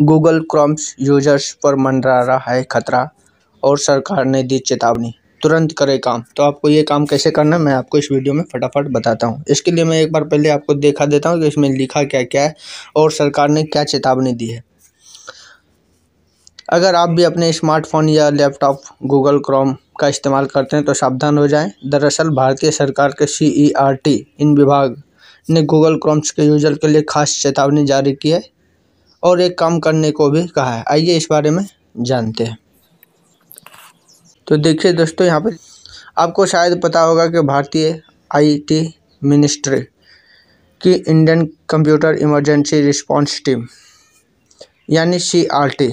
Google corms users पर मंडरा रहा है खतरा और सरकार ने दी चेतावनी तुरंत करें काम तो आपको ये काम कैसे करना है मैं आपको इस वीडियो में फटाफट बताता हूँ इसके लिए मैं एक बार पहले आपको देखा देता हूँ कि इसमें लिखा क्या क्या है और सरकार ने क्या चेतावनी दी है अगर आप भी अपने स्मार्टफोन या लैपटॉप गूगल क्रोम का इस्तेमाल करते हैं तो सावधान हो जाएं दरअसल भारतीय सरकार के सी ई आर टी इन विभाग ने गूगल क्रोम्स के यूजर के लिए खास चेतावनी जारी की है और एक काम करने को भी कहा है आइए इस बारे में जानते हैं तो देखिए दोस्तों यहाँ पे आपको शायद पता होगा कि भारतीय आईटी मिनिस्ट्री की Indian computer emergency response team यानी सीआरटी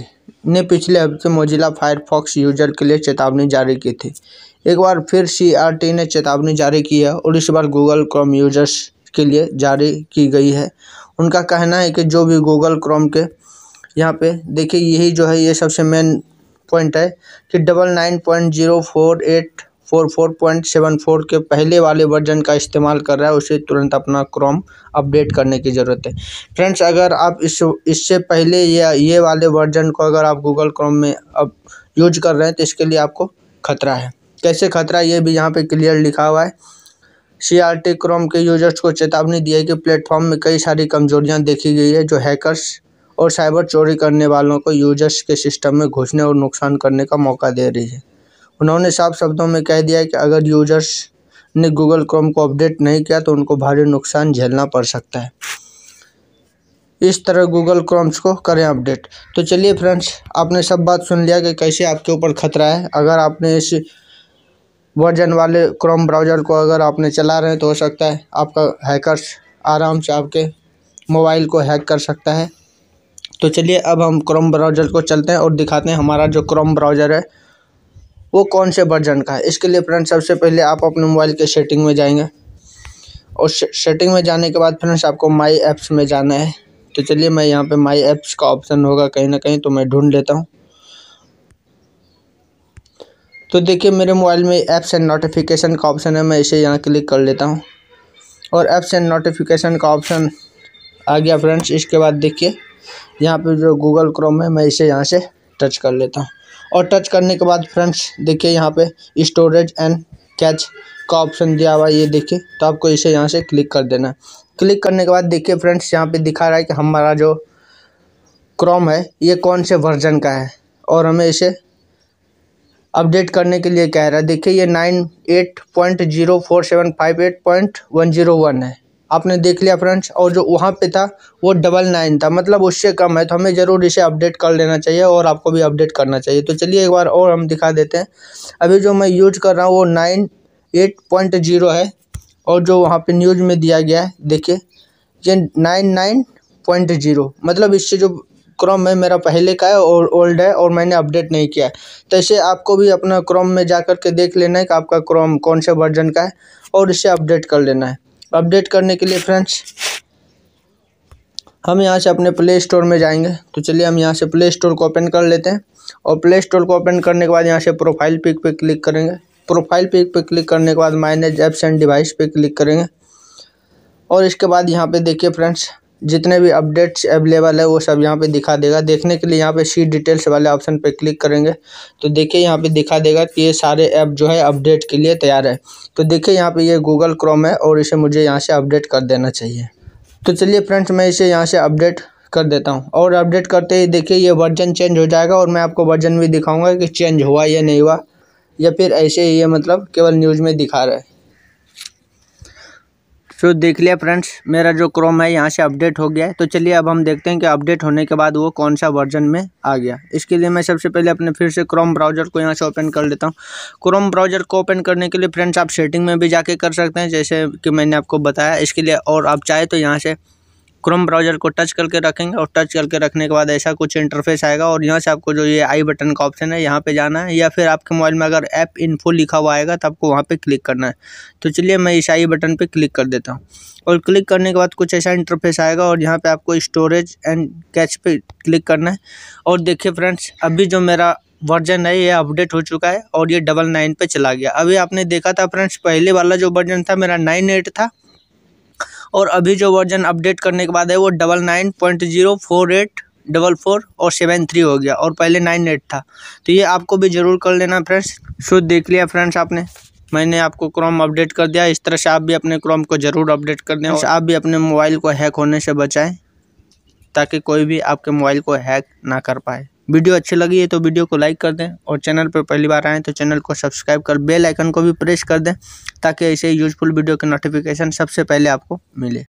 ने पिछले हफ्ते मोजिला फायरफॉक्स यूजर के लिए चेतावनी जारी की थी एक बार फिर सीआरटी ने चेतावनी जारी की है और इस बार गूगल क्रोम यूजर्स के लिए जारी की गई है उनका कहना है कि जो भी गूगल क्रोम के यहाँ पे देखिए यही जो है ये सबसे मेन पॉइंट है कि double nine point zero four eight four four point seven four के पहले वाले वर्जन का इस्तेमाल कर रहा है उसे तुरंत अपना क्रोम अपडेट करने की ज़रूरत है फ्रेंड्स अगर आप इस इससे पहले या ये वाले वर्जन को अगर आप गूगल क्रोम में अब यूज कर रहे हैं तो इसके लिए आपको खतरा है कैसे खतरा ये भी यहाँ पे क्लियर लिखा हुआ है सीआरटी क्रोम के यूजर्स को चेतावनी दी है कि प्लेटफॉर्म में कई सारी कमजोरियां देखी गई है जो हैकर्स और साइबर चोरी करने वालों को यूजर्स के सिस्टम में घुसने और नुकसान करने का मौका दे रही है उन्होंने साफ शब्दों में कह दिया कि अगर यूजर्स ने गूगल क्रोम को अपडेट नहीं किया तो उनको भारी नुकसान झेलना पड़ सकता है इस तरह गूगल क्रोम्स को करें अपडेट तो चलिए फ्रेंड्स आपने सब बात सुन लिया कि कैसे आपके ऊपर खतरा है अगर आपने इस वर्जन वाले क्रोम ब्राउज़र को अगर आपने चला रहे हैं तो हो सकता है आपका हैकर्स आराम से आपके मोबाइल को हैक कर सकता है तो चलिए अब हम क्रोम ब्राउज़र को चलते हैं और दिखाते हैं हमारा जो क्रोम ब्राउज़र है वो कौन से वर्जन का है इसके लिए फ्रेंड्स सबसे पहले आप अपने मोबाइल के सेटिंग में जाएंगे और सेटिंग में जाने के बाद फ्रेंड्स आपको माई ऐप्स में जाना है तो चलिए मैं यहाँ पे माई ऐप्स का ऑप्शन होगा कहीं ना कहीं तो मैं ढूंढ लेता हूँ तो देखिए मेरे मोबाइल में ऐप्स एंड नोटिफिकेशन का ऑप्शन है मैं इसे यहाँ क्लिक कर लेता हूँ और ऐप्स एंड नोटिफिकेशन का ऑप्शन आ गया फ्रेंड्स इसके बाद देखिए यहाँ पे जो गूगल क्रोम है मैं इसे यहाँ से टच कर लेता हूँ और टच करने के बाद फ्रेंड्स देखिए यहाँ पे स्टोरेज एंड कैच का ऑप्शन दिया हुआ ये देखिए तो आपको इसे यहाँ से क्लिक कर देना है क्लिक करने के बाद देखिए फ्रेंड्स यहाँ पे दिखा रहा है कि हमारा जो क्रोम है ये कौन से वर्जन का है और हमें इसे अपडेट करने के लिए कह रहा है देखिए ये nine eight point zero four seven five eight point one zero one है आपने देख लिया फ्रेंड्स और जो वहाँ पे था वो डबल नाइन था मतलब उससे कम है तो हमें ज़रूर इसे अपडेट कर लेना चाहिए और आपको भी अपडेट करना चाहिए तो चलिए एक बार और हम दिखा देते हैं अभी जो मैं यूज कर रहा हूँ वो नाइन एट पॉइंट जीरो है और जो वहाँ पे न्यूज़ में दिया गया है देखिए ये नाइन नाइन पॉइंट जीरो मतलब इससे जो क्रोम में मेरा पहले का है और ओल्ड है और मैंने अपडेट नहीं किया है तो इसे आपको भी अपना क्रोम में जा कर के देख लेना है कि आपका क्रोम कौन से वर्जन का है और इसे अपडेट कर लेना है अपडेट करने के लिए फ्रेंड्स हम यहाँ से अपने प्ले स्टोर में जाएंगे तो चलिए हम यहाँ से प्ले स्टोर को ओपन कर लेते हैं और प्ले स्टोर को ओपन करने के बाद यहाँ से प्रोफाइल पिक पे क्लिक करेंगे प्रोफाइल पिक पे क्लिक करने के बाद माइनेज एप्स एंड डिवाइस पे क्लिक करेंगे और इसके बाद यहाँ पे देखिए फ्रेंड्स जितने भी अपडेट्स अवेलेबल है वो सब यहाँ पे दिखा देगा देखने के लिए यहाँ पे सी डिटेल्स वाले ऑप्शन पे क्लिक करेंगे तो देखिए यहाँ पे दिखा देगा कि ये सारे ऐप जो है अपडेट के लिए तैयार है तो देखिए यहाँ पे ये गूगल क्रोम है और इसे मुझे यहाँ से अपडेट कर देना चाहिए तो चलिए फ्रेंड्स मैं इसे यहाँ से अपडेट कर देता हूँ और अपडेट करते ही देखिए ये वर्जन चेंज हो जाएगा और मैं आपको वर्जन भी दिखाऊँगा कि चेंज हुआ या नहीं हुआ या फिर ऐसे ही ये मतलब केवल न्यूज़ में दिखा रहा है सो तो so, देख लिया फ्रेंड्स मेरा जो क्रोम है यहाँ से अपडेट हो गया है तो चलिए अब हम देखते हैं कि अपडेट होने के बाद वो कौन सा वर्जन में आ गया इसके लिए मैं सबसे पहले अपने फिर से क्रोम ब्राउज़र को यहाँ से ओपन कर लेता हूँ क्रोम ब्राउज़र को ओपन करने के लिए फ्रेंड्स आप सेटिंग में भी जाके कर सकते हैं जैसे कि मैंने आपको बताया इसके लिए और आप चाहे तो यहाँ से क्रोम ब्राउजर को टच करके रखेंगे और टच करके रखने के बाद ऐसा कुछ इंटरफेस आएगा और यहाँ से आपको जो ये आई बटन का ऑप्शन है यहाँ पे जाना है या फिर आपके मोबाइल में अगर ऐप इन्फो लिखा हुआ आएगा तो आपको वहाँ पे क्लिक करना है तो चलिए मैं इस आई बटन पे क्लिक कर देता हूँ और क्लिक करने के बाद कुछ ऐसा इंटरफेस आएगा और यहाँ पर आपको स्टोरेज एंड कैच पर क्लिक करना है और देखिए फ्रेंड्स अभी जो मेरा वर्जन है ये अपडेट हो चुका है और ये डबल नाइन पर चला गया अभी आपने देखा था फ्रेंड्स पहले वाला जो वर्जन था मेरा नाइन एट था और अभी जो वर्जन अपडेट करने के बाद है वो double nine point zero four eight double four और सेवन थ्री हो गया और पहले नाइन एट था तो ये आपको भी ज़रूर कर लेना फ्रेंड्स शो देख लिया फ्रेंड्स आपने मैंने आपको क्रोम अपडेट कर दिया इस तरह से आप भी अपने क्रोम को ज़रूर अपडेट कर दें आप भी अपने मोबाइल को हैक होने से बचाएँ ताकि कोई भी आपके मोबाइल को हैक ना कर पाए वीडियो अच्छी लगी है तो वीडियो को लाइक कर दें और चैनल पर पहली बार आएँ तो चैनल को सब्सक्राइब कर बेल आइकन को भी प्रेस कर दें ताकि ऐसे यूजफुल वीडियो के नोटिफिकेशन सबसे पहले आपको मिले